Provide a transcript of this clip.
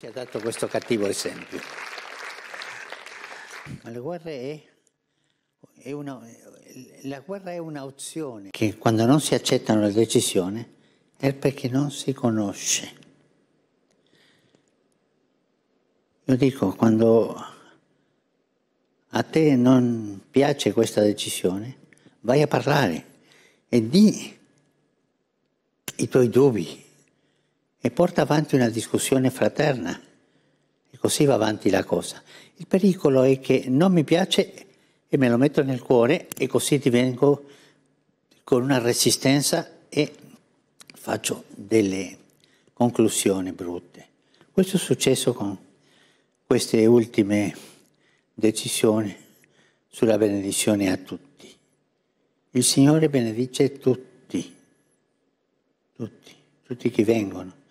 Ci ha dato questo cattivo esempio. Ma la guerra è, è una, la guerra è un'opzione che quando non si accettano le decisioni è perché non si conosce. Io dico, quando a te non piace questa decisione, vai a parlare e di i tuoi dubbi, e porta avanti una discussione fraterna. E così va avanti la cosa. Il pericolo è che non mi piace e me lo metto nel cuore e così divengo con una resistenza e faccio delle conclusioni brutte. Questo è successo con queste ultime decisioni sulla benedizione a tutti. Il Signore benedice tutti, tutti, tutti chi vengono.